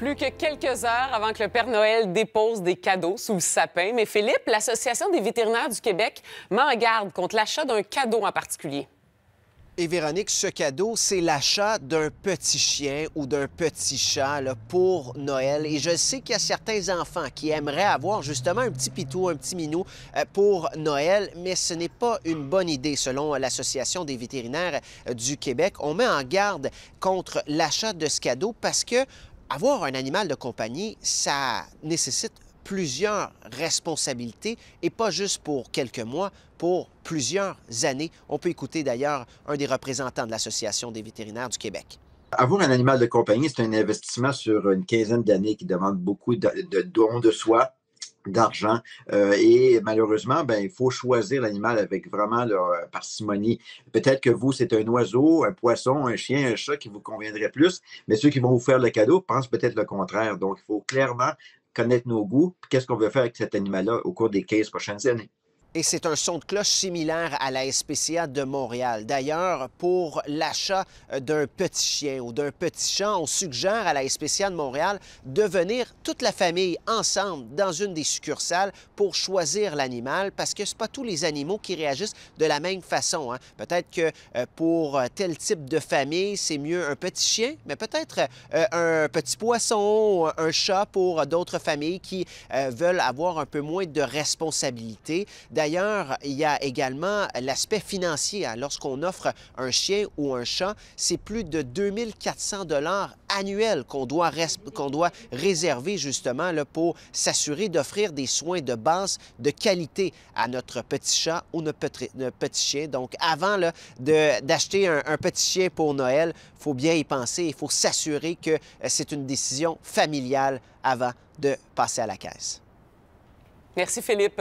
Plus que quelques heures avant que le Père Noël dépose des cadeaux sous le sapin, mais Philippe, l'Association des vétérinaires du Québec met en garde contre l'achat d'un cadeau en particulier. Et Véronique, ce cadeau, c'est l'achat d'un petit chien ou d'un petit chat pour Noël. Et je sais qu'il y a certains enfants qui aimeraient avoir justement un petit pitou, un petit minou euh, pour Noël, mais ce n'est pas une bonne idée selon l'Association des vétérinaires euh, du Québec. On met en garde contre l'achat de ce cadeau parce que avoir un animal de compagnie, ça nécessite plusieurs responsabilités et pas juste pour quelques mois, pour plusieurs années. On peut écouter d'ailleurs un des représentants de l'Association des vétérinaires du Québec. Avoir un animal de compagnie, c'est un investissement sur une quinzaine d'années qui demande beaucoup de, de dons de soi, d'argent. Euh, et malheureusement, ben, il faut choisir l'animal avec vraiment leur euh, parcimonie. Peut-être que vous, c'est un oiseau, un poisson, un chien, un chat qui vous conviendrait plus, mais ceux qui vont vous faire le cadeau pensent peut-être le contraire. Donc, il faut clairement connaître nos goûts, qu'est-ce qu'on veut faire avec cet animal-là au cours des 15 prochaines années. Et c'est un son de cloche similaire à la SPCA de Montréal. D'ailleurs, pour l'achat euh, d'un petit chien ou d'un petit chat, on suggère à la SPCA de Montréal de venir toute la famille ensemble dans une des succursales pour choisir l'animal parce que ce pas tous les animaux qui réagissent de la même façon. Hein. Peut-être que euh, pour euh, tel type de famille, c'est mieux un petit chien, mais peut-être un petit poisson, un chat pour d'autres familles qui veulent avoir un peu moins de responsabilité. D'ailleurs, il y a également l'aspect financier. Hein. Lorsqu'on offre un chien ou un chat, c'est plus de 2400 dollars annuels qu'on doit, doit, réserver justement pour s'assurer d'offrir des soins de base de qualité à notre petit chat ou notre petit, chien. Donc, avant d'acheter un, un petit chien pour Noël, il faut bien y penser. Il faut s'assurer que euh, c'est une décision familiale avant de passer à la caisse. Merci Philippe.